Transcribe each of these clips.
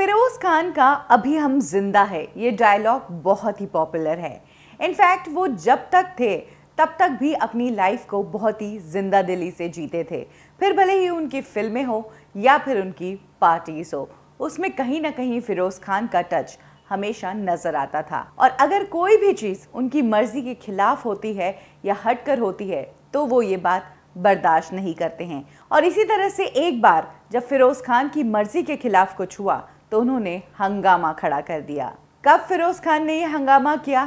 फिरोज खान का अभी हम जिंदा है ये डायलॉग बहुत ही पॉपुलर है इनफैक्ट वो जब तक थे तब तक भी अपनी लाइफ को बहुत ही जिंदा दिली से जीते थे फिर भले ही उनकी फिल्में हो या फिर उनकी पार्टीज हो उसमें कहीं ना कहीं फिरोज खान का टच हमेशा नजर आता था और अगर कोई भी चीज़ उनकी मर्जी के खिलाफ होती है या हट कर होती है तो वो ये बात बर्दाश्त नहीं करते हैं और इसी तरह से एक बार जब फिरोज़ खान की मर्जी के खिलाफ कुछ हुआ तो उन्होंने हंगामा खड़ा कर दिया कब फिरोज खान ने यह हंगामा किया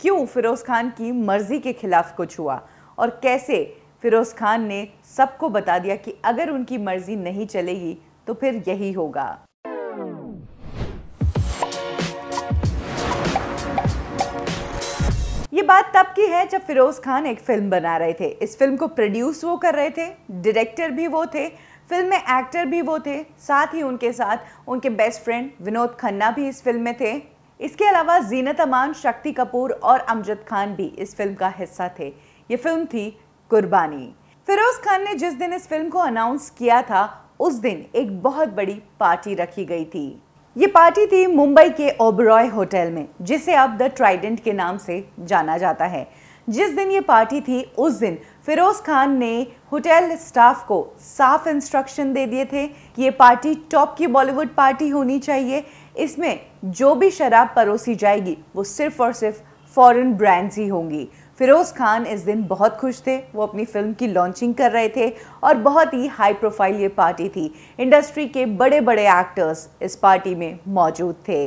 क्यों फिरोज खान की मर्जी के खिलाफ कुछ हुआ और कैसे फिरोज खान ने सबको बता दिया कि अगर उनकी मर्जी नहीं चलेगी तो फिर यही होगा ये बात तब की है जब फिरोज खान एक फिल्म बना रहे थे इस फिल्म को प्रोड्यूस वो कर रहे थे डायरेक्टर भी वो थे फिल्म में एक्टर भी वो थे साथ ही उनके साथ उनके बेस्ट फ्रेंड विनोद खन्ना भी इस फिल्म में थे इसके अलावा जीनत अमान शक्ति कपूर और अमजद खान भी इस फिल्म का हिस्सा थे ये फिल्म थी कुर्बानी फिरोज खान ने जिस दिन इस फिल्म को अनाउंस किया था उस दिन एक बहुत बड़ी पार्टी रखी गई थी ये पार्टी थी मुंबई के ओबरॉय होटल में जिसे अब द ट्राइडेंट के नाम से जाना जाता है जिस दिन ये पार्टी थी उस दिन फिरोज़ खान ने होटल स्टाफ को साफ इंस्ट्रक्शन दे दिए थे कि ये पार्टी टॉप की बॉलीवुड पार्टी होनी चाहिए इसमें जो भी शराब परोसी जाएगी वो सिर्फ और सिर्फ फॉरेन ब्रांड्स ही होंगी फिरोज़ खान इस दिन बहुत खुश थे वो अपनी फिल्म की लॉन्चिंग कर रहे थे और बहुत ही हाई प्रोफाइल ये पार्टी थी इंडस्ट्री के बड़े बड़े एक्टर्स इस पार्टी में मौजूद थे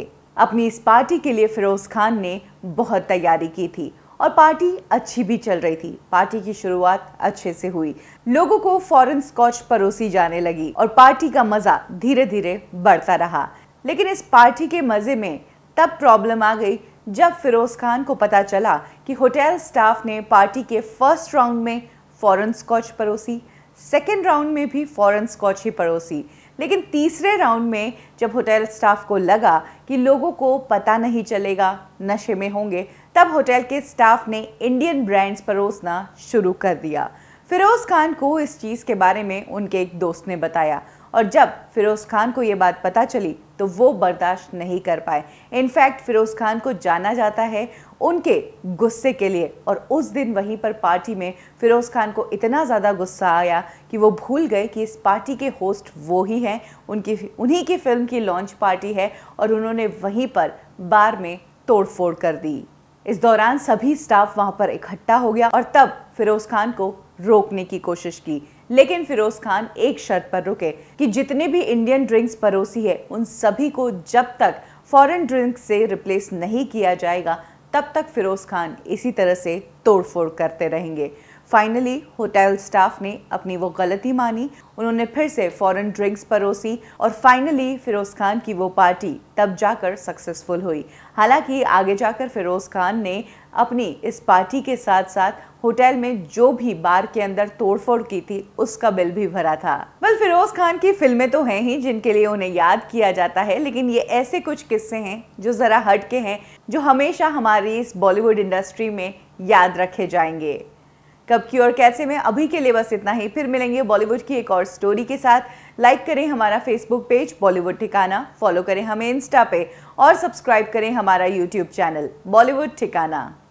अपनी इस पार्टी के लिए फिरोज़ खान ने बहुत तैयारी की थी और पार्टी अच्छी भी चल रही थी पार्टी की शुरुआत अच्छे से हुई लोगों को फॉरेन स्कॉच परोसी जाने लगी और पार्टी का मजा धीरे धीरे बढ़ता रहा लेकिन इस पार्टी के मजे में तब प्रॉब्लम आ गई जब फिरोज खान को पता चला कि होटल स्टाफ ने पार्टी के फर्स्ट राउंड में फॉरेन स्कॉच परोसी सेकेंड राउंड में भी फॉरेन स्कॉच ही परोसी लेकिन तीसरे राउंड में जब होटल स्टाफ को लगा कि लोगों को पता नहीं चलेगा नशे में होंगे तब होटल के स्टाफ ने इंडियन ब्रांड्स परोसना शुरू कर दिया फिरोज़ खान को इस चीज़ के बारे में उनके एक दोस्त ने बताया और जब फिरोज़ खान को ये बात पता चली तो वो बर्दाश्त नहीं कर पाए इनफैक्ट फिरोज़ खान को जाना जाता है उनके गुस्से के लिए और उस दिन वहीं पर पार्टी में फिरोज़ खान को इतना ज़्यादा गुस्सा आया कि वो भूल गए कि इस पार्टी के होस्ट वो ही हैं उनकी उन्हीं की फिल्म की लॉन्च पार्टी है और उन्होंने वहीं पर बार में तोड़फोड़ कर दी इस दौरान सभी स्टाफ वहां पर इकट्ठा हो गया और तब फिरोज खान को रोकने की कोशिश की लेकिन फिरोज खान एक शर्त पर रुके कि जितने भी इंडियन ड्रिंक्स परोसी है उन सभी को जब तक फॉरेन ड्रिंक्स से रिप्लेस नहीं किया जाएगा तब तक फिरोज़ खान इसी तरह से तोड़फोड़ करते रहेंगे फाइनली होटल स्टाफ ने अपनी वो गलती मानी उन्होंने फिर से फॉरेन ड्रिंक्स परोसी और फाइनली फ़िरोज़ खान की वो पार्टी तब जाकर सक्सेसफुल हुई हालांकि आगे जाकर फ़िरोज़ खान ने अपनी इस पार्टी के साथ साथ होटल में जो भी बार के अंदर तोड़फोड़ की थी उसका बिल भी भरा था बल फिरोज खान की फिल्में तो हैं ही जिनके लिए उन्हें याद किया जाता है लेकिन ये ऐसे कुछ किस्से हैं जो ज़रा हटके हैं जो हमेशा हमारी इस बॉलीवुड इंडस्ट्री में याद रखे जाएंगे कब की और कैसे में अभी के लिए बस इतना ही फिर मिलेंगे बॉलीवुड की एक और स्टोरी के साथ लाइक करें हमारा फेसबुक पेज बॉलीवुड ठिकाना फॉलो करें हमें इंस्टा पे और सब्सक्राइब करें हमारा यूट्यूब चैनल बॉलीवुड ठिकाना